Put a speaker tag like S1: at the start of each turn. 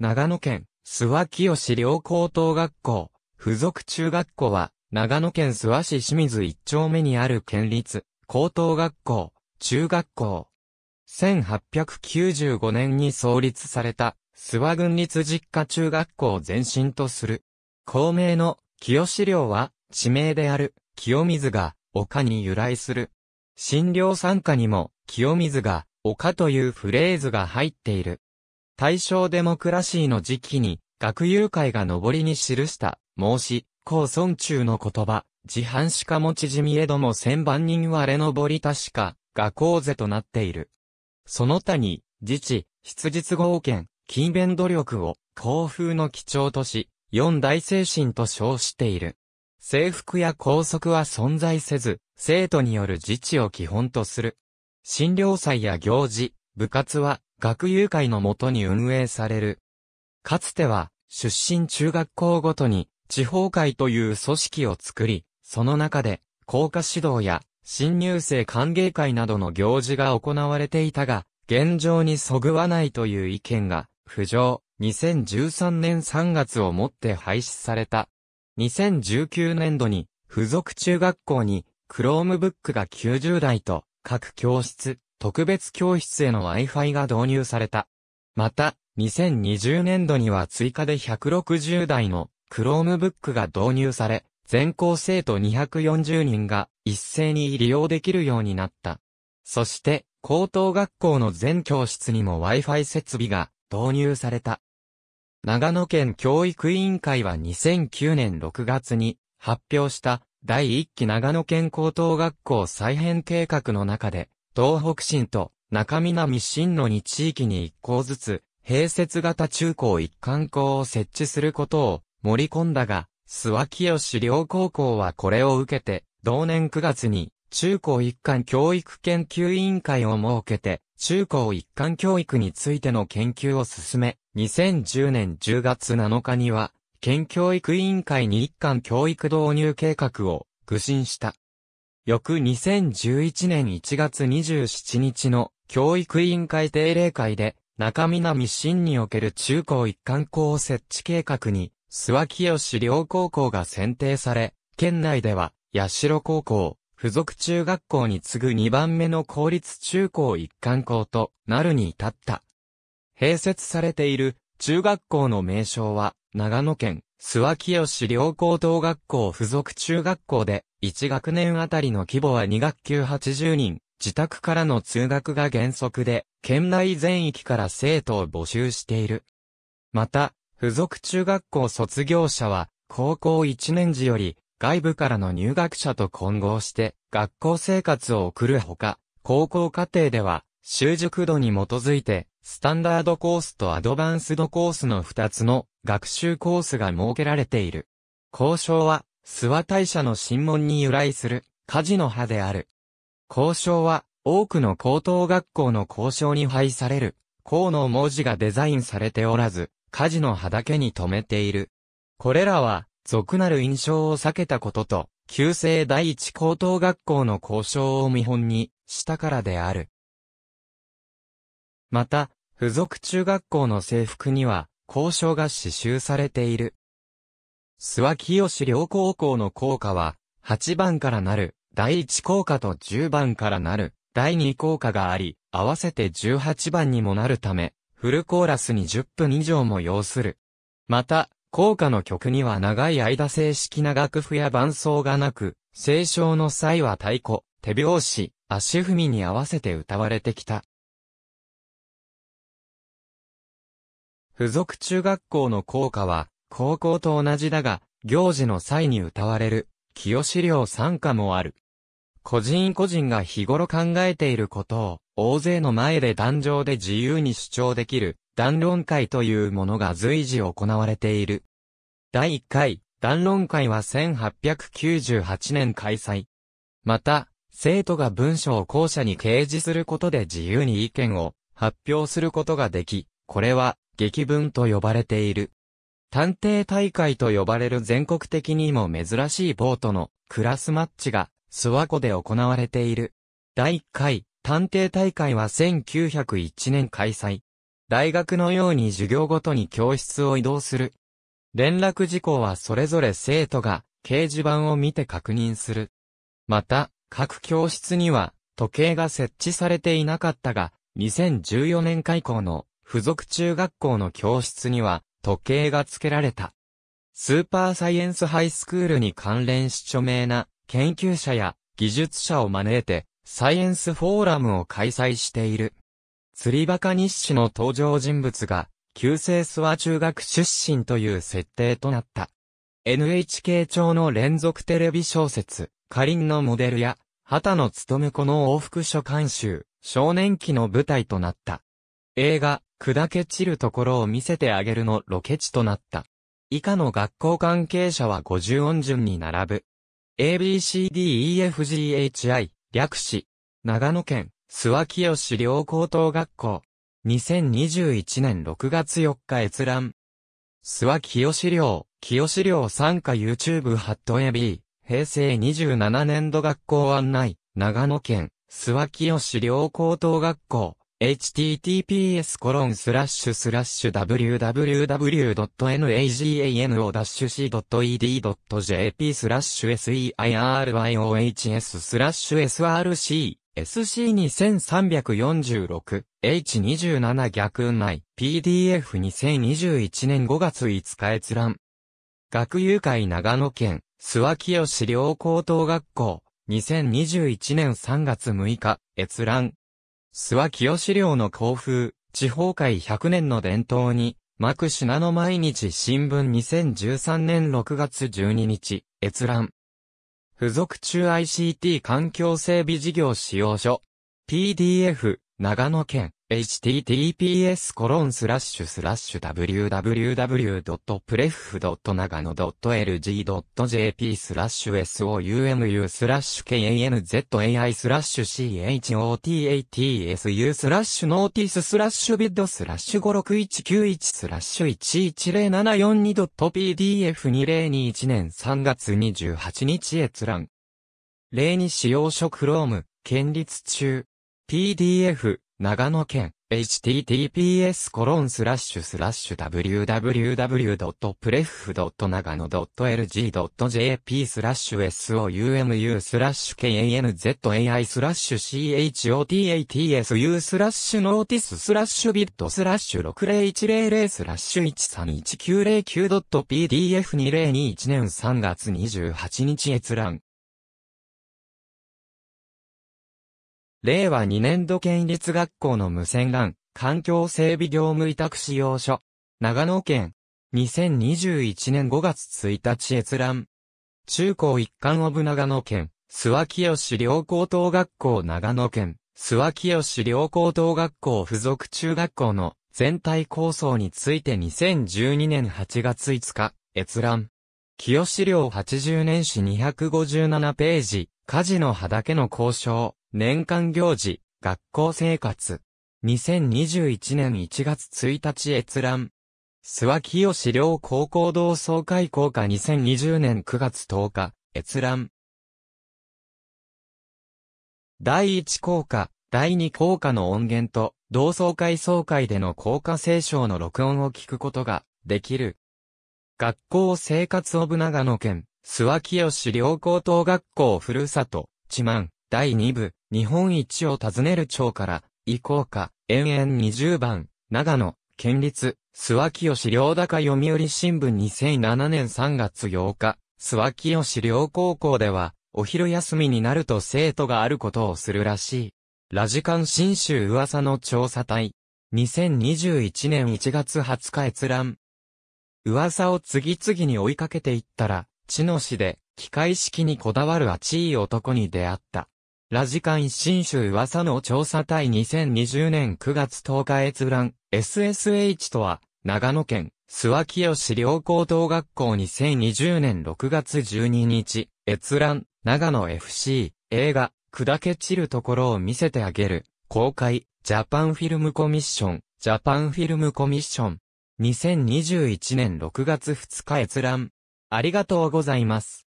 S1: 長野県、諏訪清市両高等学校、附属中学校は、長野県諏訪市清水一丁目にある県立、高等学校、中学校。1895年に創立された、諏訪郡立実家中学校を前身とする。校名の、清資料は、地名である、清水が、丘に由来する。診療参加にも、清水が、丘というフレーズが入っている。大正デモクラシーの時期に、学友会が上りに記した、孟子、高村中の言葉、自販しか持ちじみえども千万人割れ上りたしか、学校勢となっている。その他に、自治、質実合憲、勤勉努力を、校風の基調とし、四大精神と称している。制服や校則は存在せず、生徒による自治を基本とする。診療祭や行事、部活は、学友会のもとに運営される。かつては、出身中学校ごとに、地方会という組織を作り、その中で、校歌指導や、新入生歓迎会などの行事が行われていたが、現状にそぐわないという意見が、浮上。2013年3月をもって廃止された。2019年度に、付属中学校に、クロームブックが90台と、各教室、特別教室への Wi-Fi が導入された。また、2020年度には追加で160台の Chromebook が導入され、全校生徒240人が一斉に利用できるようになった。そして、高等学校の全教室にも Wi-Fi 設備が導入された。長野県教育委員会は2009年6月に発表した第1期長野県高等学校再編計画の中で東北新と中南新のに地域に1校ずつ、併設型中高一貫校を設置することを盛り込んだが、諏訪清両高校はこれを受けて、同年9月に中高一貫教育研究委員会を設けて、中高一貫教育についての研究を進め、2010年10月7日には、県教育委員会に一貫教育導入計画を、具申した。翌2011年1月27日の教育委員会定例会で、中南新における中高一貫校設置計画に、諏訪清両高校が選定され、県内では、八代高校、付属中学校に次ぐ2番目の公立中高一貫校となるに至った。併設されている中学校の名称は、長野県、諏訪清市両高等学校附属中学校で、1学年あたりの規模は2学級80人、自宅からの通学が原則で、県内全域から生徒を募集している。また、付属中学校卒業者は、高校1年時より、外部からの入学者と混合して、学校生活を送るほか、高校課程では、習熟度に基づいて、スタンダードコースとアドバンスドコースの2つの学習コースが設けられている。交渉は、諏訪大社の神門に由来する、火事の葉である。交渉は、多くの高等学校の交渉に配される、校の文字がデザインされておらず、火事の葉だけに留めている。これらは、俗なる印象を避けたことと、旧制第一高等学校の交渉を見本にしたからである。また、付属中学校の制服には、交渉が刺繍されている。諏訪清両高校の校歌は、8番からなる、第1校歌と10番からなる、第2校歌があり、合わせて18番にもなるため、フルコーラスに10分以上も要する。また、校歌の曲には長い間正式な楽譜や伴奏がなく、聖唱の際は太鼓、手拍子、足踏みに合わせて歌われてきた。付属中学校の校歌は、高校と同じだが、行事の際に歌われる、清志料参加もある。個人個人が日頃考えていることを、大勢の前で壇上で自由に主張できる、談論会というものが随時行われている。第1回、談論会は1898年開催。また、生徒が文章を校舎に掲示することで自由に意見を発表することができ、これは劇文と呼ばれている。探偵大会と呼ばれる全国的にも珍しいボートのクラスマッチが諏訪湖で行われている。第1回探偵大会は1901年開催。大学のように授業ごとに教室を移動する。連絡事項はそれぞれ生徒が掲示板を見て確認する。また、各教室には時計が設置されていなかったが、2014年開校の付属中学校の教室には、時計が付けられた。スーパーサイエンスハイスクールに関連し著名な研究者や技術者を招いてサイエンスフォーラムを開催している。釣りバカ日誌の登場人物が旧制諏訪中学出身という設定となった。NHK 調の連続テレビ小説、カリンのモデルや、畑の務子の往復書監修、少年期の舞台となった。映画、砕け散るところを見せてあげるのロケ地となった。以下の学校関係者は50音順に並ぶ。ABCDEFGHI、略史。長野県、諏訪清市良高等学校。2021年6月4日閲覧。諏訪清良、清良参加 YouTube ハット AB、平成27年度学校案内、長野県、諏訪清良高等学校。h t t p s w w w n a g a n o c e d j p seiryohs src SC2346H27 逆内 PDF2021 年5月5日閲覧学友会長野県諏訪清良高等学校2021年3月6日閲覧諏訪清志料の校風、地方会100年の伝統に、幕品の毎日新聞2013年6月12日、閲覧。付属中 ICT 環境整備事業使用所。PDF、長野県。https コロンスラッシュスラッシュ www.pref.nagano.lg.jp スラッシュ s o u m u スラッシュ kanzai スラッシュ chotatsu スラッシュノーティススラッシュビッドスラッシュ56191スラッシュ 110742.pdf2021 年3月28日閲覧。例に使用書クローム、建立中。PDF 長野県 https://www.preff. 長野 .lg.jp スラッシュ soumuu スラッシュ kanzai スラッシュ chotatsu スラッシュノーティススラッシュビットスラッシュ60100スラッシュ 131909.pdf2021 年3月28日閲覧令和2年度県立学校の無線 LAN、環境整備業務委託使用書。長野県。2021年5月1日閲覧。中高一貫オブ長野県、諏訪清良高等学校長野県、諏訪清良高等学校附属中学校の全体構想について2012年8月5日、閲覧。清良80年史257ページ、火事の畑の交渉。年間行事、学校生活。2021年1月1日閲覧。諏訪清良高校同窓会校歌2020年9月10日、閲覧。第1校歌、第2校歌の音源と、同窓会総会での校歌聖唱の録音を聞くことが、できる。学校生活オブ長野県、諏訪清良高等学校ふるさと、自慢、第2部。日本一を訪ねる町から、以降か、延々20番、長野、県立、諏訪清良高読売新聞2007年3月8日、諏訪清良高校では、お昼休みになると生徒があることをするらしい。ラジカン新州噂の調査隊。2021年1月20日閲覧。噂を次々に追いかけていったら、地の市で、機械式にこだわるあちい男に出会った。ラジカン新州噂の調査隊2020年9月10日閲覧 SSH とは、長野県、諏訪清市良高等学校2020年6月12日、閲覧、長野 FC、映画、砕け散るところを見せてあげる、公開、ジャパンフィルムコミッション、ジャパンフィルムコミッション、2021年6月2日閲覧。ありがとうございます。